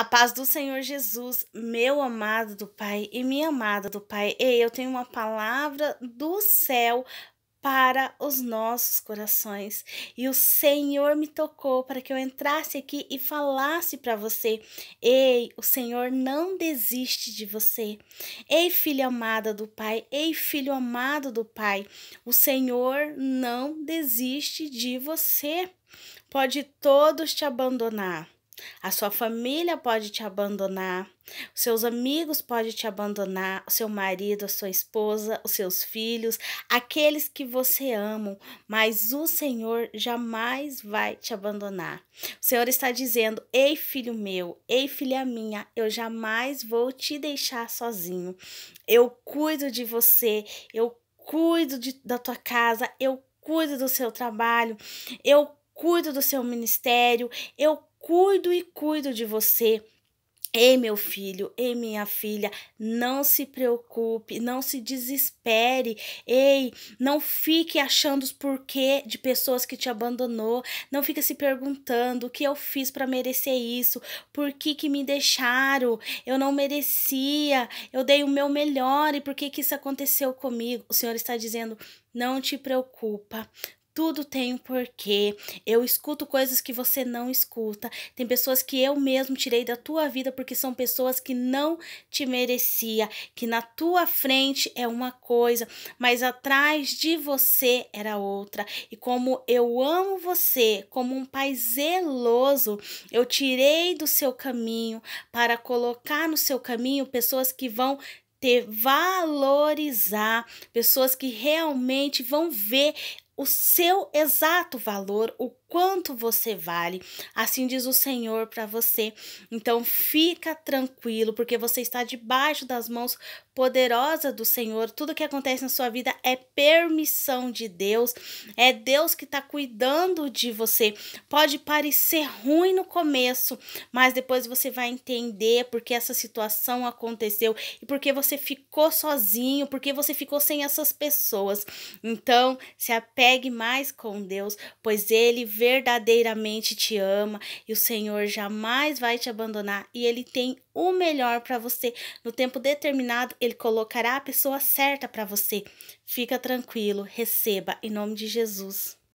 A paz do Senhor Jesus, meu amado do Pai e minha amada do Pai. Ei, eu tenho uma palavra do céu para os nossos corações. E o Senhor me tocou para que eu entrasse aqui e falasse para você: Ei, o Senhor não desiste de você. Ei, filha amada do Pai, ei, filho amado do Pai, o Senhor não desiste de você. Pode todos te abandonar a sua família pode te abandonar, os seus amigos podem te abandonar, o seu marido, a sua esposa, os seus filhos, aqueles que você ama, mas o Senhor jamais vai te abandonar. O Senhor está dizendo: Ei, filho meu, ei, filha minha, eu jamais vou te deixar sozinho. Eu cuido de você, eu cuido de, da tua casa, eu cuido do seu trabalho, eu cuido do seu ministério, eu cuido e cuido de você. Ei, meu filho, ei, minha filha, não se preocupe, não se desespere, ei, não fique achando os porquê de pessoas que te abandonou, não fique se perguntando o que eu fiz para merecer isso, por que que me deixaram, eu não merecia, eu dei o meu melhor e por que que isso aconteceu comigo? O Senhor está dizendo, não te preocupa, tudo tem um porquê. Eu escuto coisas que você não escuta. Tem pessoas que eu mesmo tirei da tua vida porque são pessoas que não te merecia, que na tua frente é uma coisa, mas atrás de você era outra. E como eu amo você, como um pai zeloso, eu tirei do seu caminho para colocar no seu caminho pessoas que vão te valorizar, pessoas que realmente vão ver o seu exato valor, o quanto você vale. Assim diz o Senhor para você. Então fica tranquilo, porque você está debaixo das mãos poderosa do Senhor. Tudo que acontece na sua vida é permissão de Deus. É Deus que está cuidando de você. Pode parecer ruim no começo, mas depois você vai entender porque essa situação aconteceu e porque você ficou sozinho, porque você ficou sem essas pessoas. Então, se apegue mais com Deus, pois Ele verdadeiramente te ama e o Senhor jamais vai te abandonar e Ele tem o melhor para você. No tempo determinado, Ele ele colocará a pessoa certa para você. Fica tranquilo, receba em nome de Jesus.